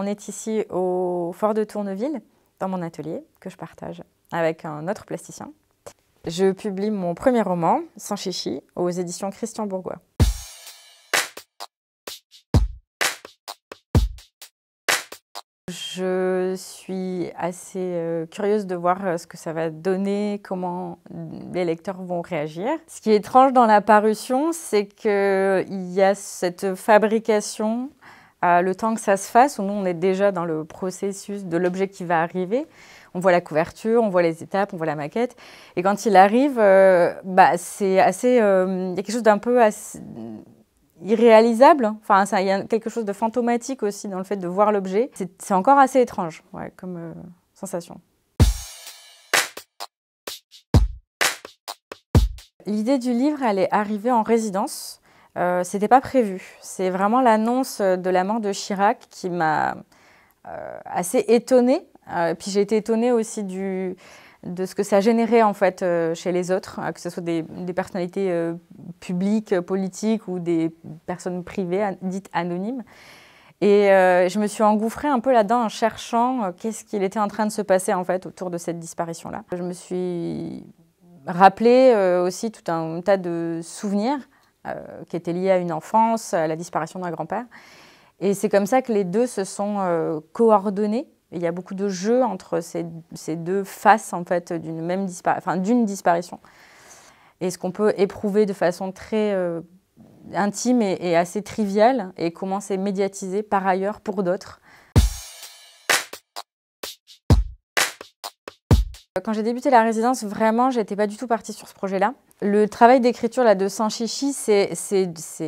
On est ici au Fort de Tourneville, dans mon atelier, que je partage avec un autre plasticien. Je publie mon premier roman, Sans chichi, aux éditions Christian Bourgois. Je suis assez euh, curieuse de voir euh, ce que ça va donner, comment les lecteurs vont réagir. Ce qui est étrange dans la parution, c'est qu'il y a cette fabrication à le temps que ça se fasse, où nous, on est déjà dans le processus de l'objet qui va arriver. On voit la couverture, on voit les étapes, on voit la maquette. Et quand il arrive, euh, bah, c'est assez. Euh, il y a quelque chose d'un peu irréalisable. Enfin, il y a quelque chose de fantomatique aussi dans le fait de voir l'objet. C'est encore assez étrange ouais, comme euh, sensation. L'idée du livre, elle est arrivée en résidence. Ce euh, C'était pas prévu. C'est vraiment l'annonce euh, de la mort de Chirac qui m'a euh, assez étonnée. puis j'ai été étonnée aussi du, de ce que ça générait en fait chez les autres, que ce soit des, personnalités publiques, politiques ou des personnes privées dites anonymes. Et je me suis engouffrée un peu là-dedans en cherchant qu'est-ce qu'il était en train de se passer en fait autour de cette disparition-là. Je me suis rappelée aussi tout un tas de souvenirs euh, qui était liée à une enfance, à la disparition d'un grand-père. Et c'est comme ça que les deux se sont euh, coordonnés. Il y a beaucoup de jeux entre ces, deux faces en fait d'une même d'une disparition. Et ce qu'on peut éprouver de façon très euh, intime et, et, assez triviale, et comment c'est médiatisé par ailleurs pour d'autres, Quand j'ai débuté la résidence, vraiment, n'étais pas du tout partie sur ce projet-là. Le travail d'écriture là de chichi c'est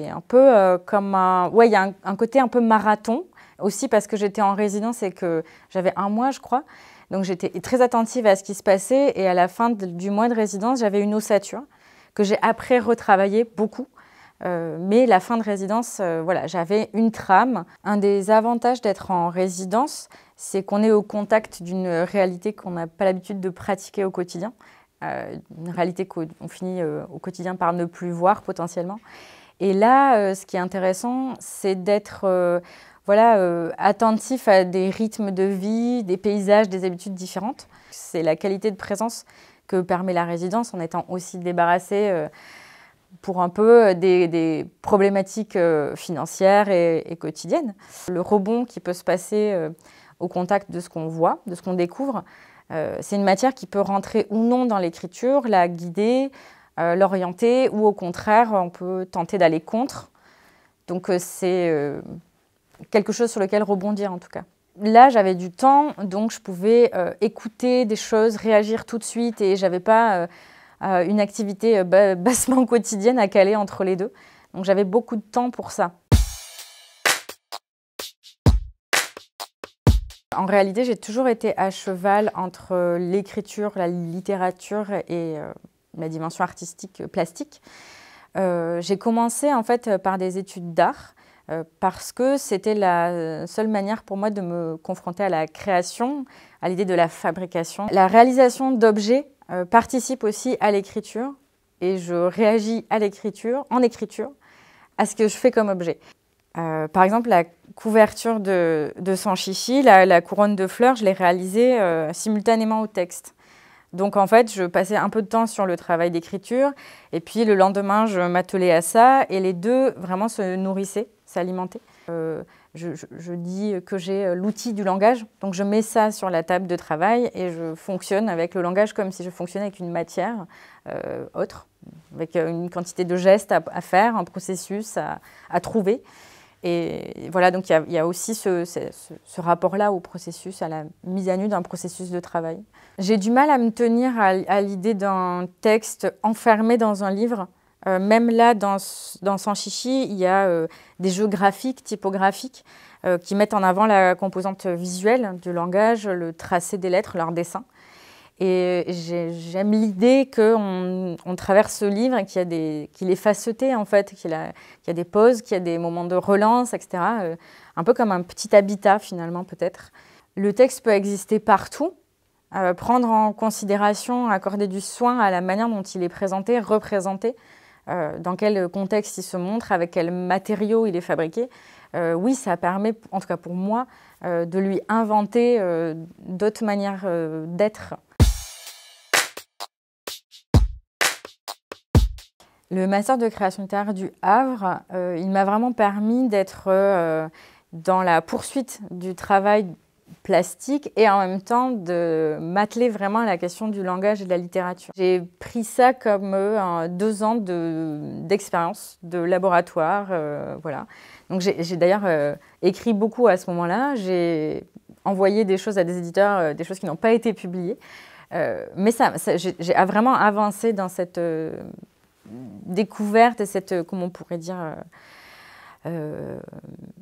un peu euh, comme un, ouais, il y a un, côté un peu marathon aussi parce que j'étais en résidence et que j'avais un mois, je crois. Donc j'étais très attentive à ce qui se passait et à la fin du mois de résidence, j'avais une ossature que j'ai après retravaillée beaucoup. Euh, mais la fin de résidence, euh, voilà, j'avais une trame. Un des avantages d'être en résidence, c'est qu'on est au contact d'une réalité qu'on n'a pas l'habitude de pratiquer au quotidien, euh, une réalité qu'on finit euh, au quotidien par ne plus voir potentiellement. Et là, euh, ce qui est intéressant, c'est d'être voilà, attentif à des rythmes de vie, des paysages, des habitudes différentes. C'est la qualité de présence que permet la résidence en étant aussi débarrassé pour un peu des, problématiques financières et, et, quotidiennes. Le rebond qui peut se passer au contact de ce qu'on voit, de ce qu'on découvre. Euh, c'est une matière qui peut rentrer ou non dans l'écriture, la guider, euh, l'orienter, ou au contraire, on peut tenter d'aller contre. Donc euh, c'est quelque chose sur lequel rebondir en tout cas. Là, j'avais du temps, donc je pouvais écouter des choses, réagir tout de suite, et j'avais pas une activité bassement quotidienne à caler entre les deux. Donc j'avais beaucoup de temps pour ça. En réalité, j'ai toujours été à cheval entre euh, l'écriture, la littérature et la euh, dimension artistique euh, plastique. j'ai commencé en fait par des études d'art parce que c'était la seule manière pour moi de me confronter à la création, à l'idée de la fabrication. La réalisation d'objets participe aussi à l'écriture et je réagis à l'écriture, en écriture, à ce que je fais comme objet. par exemple, la couverture de, de chichi », la, la, couronne de fleurs, je l'ai réalisée euh, simultanément au texte. Donc en fait, je passais un peu de temps sur le travail d'écriture, et puis le lendemain, je m'attelais à ça, et les deux vraiment se nourrissaient, s'alimentaient. Euh, je, dis que j'ai l'outil du langage, donc je mets ça sur la table de travail, et je fonctionne avec le langage comme si je fonctionnais avec une matière euh, autre, avec une quantité de gestes à, faire, un processus à trouver. Et voilà, donc il y, a aussi ce, rapport-là au processus, à la mise à nu d'un processus de travail. J'ai du mal à me tenir à, l'idée d'un texte enfermé dans un livre. Euh, même là, dans, dans Chichi, il y a euh, des jeux graphiques, typographiques, euh, qui mettent en avant la composante visuelle du langage, le tracé des lettres, leur dessin. Et j'aime l'idée qu'on on traverse ce livre et qu'il est faceté, en fait, qu'il y a des pauses, qu'il y a des moments de relance, etc. Euh, un peu comme un petit habitat, finalement, peut-être. Le texte peut exister partout. Euh, prendre en considération, accorder du soin à la manière dont il est présenté, représenté, euh, dans quel contexte il se montre, avec quels matériaux il est fabriqué. oui, ça permet, en tout cas pour moi, de lui inventer d'autres manières d'être. Le master de création de littéraire du Havre, euh, il m'a vraiment permis d'être euh, dans la poursuite du travail plastique et en même temps de m'atteler vraiment à la question du langage et de la littérature. J'ai pris ça comme euh, deux ans d'expérience, de, laboratoire, voilà. Donc j'ai d'ailleurs écrit beaucoup à ce moment-là, j'ai envoyé des choses à des éditeurs, des choses qui n'ont pas été publiées. mais ça, ça j'ai vraiment avancé dans cette découverte et cette, euh, comment on pourrait dire, euh, euh,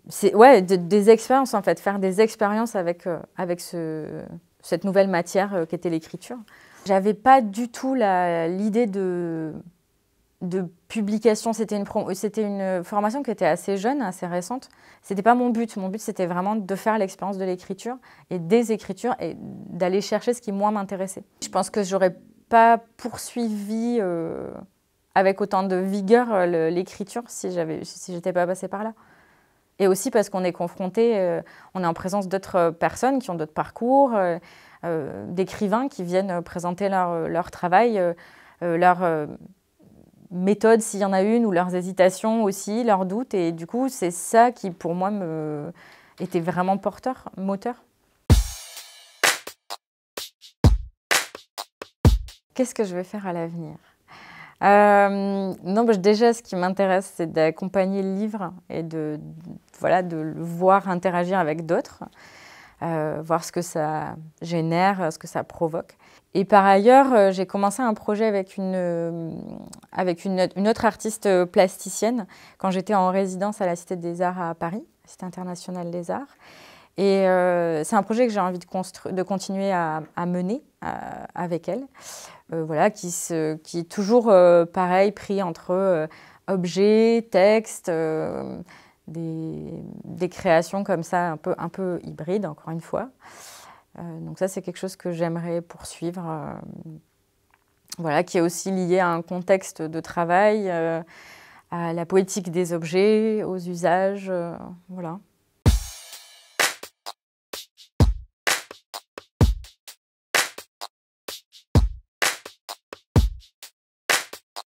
c'est ouais, des expériences en fait, faire des expériences avec, avec ce, cette nouvelle matière qui était l'écriture. J'avais pas du tout l'idée de, de publication. C'était une, c'était une formation qui était assez jeune, assez récente. C'était pas mon but. Mon but c'était vraiment de faire l'expérience de l'écriture et des écritures et d'aller chercher ce qui moi m'intéressait. Je pense que j'aurais pas poursuivi avec autant de vigueur euh, l'écriture si j'avais si j'étais pas passée par là. Et aussi parce qu'on est confronté, euh, on est en présence d'autres euh, personnes qui ont d'autres parcours, d'écrivains qui viennent présenter leur, travail, leur méthode s'il y en a une, ou leurs hésitations aussi, leurs doutes. Et du coup, c'est ça qui pour moi me, était vraiment porteur, moteur. Qu'est-ce que je vais faire à l'avenir euh, non, bah, déjà, ce qui m'intéresse, c'est d'accompagner le livre et de, voilà, de le voir interagir avec d'autres, euh, voir ce que ça génère, ce que ça provoque. Et par ailleurs, euh, j'ai commencé un projet avec une, avec une, une autre artiste plasticienne quand j'étais en résidence à la Cité des Arts à Paris, Cité internationale des Arts. Et euh, c'est un projet que j'ai envie de, de continuer à, mener euh, avec elle, euh, voilà, qui, est toujours pareil, pris entre objets, textes. Des, créations comme ça, un peu, un peu hybrides, encore une fois. donc ça, c'est quelque chose que j'aimerais poursuivre, voilà, qui est aussi lié à un contexte de travail, à la poétique des objets, aux usages, voilà.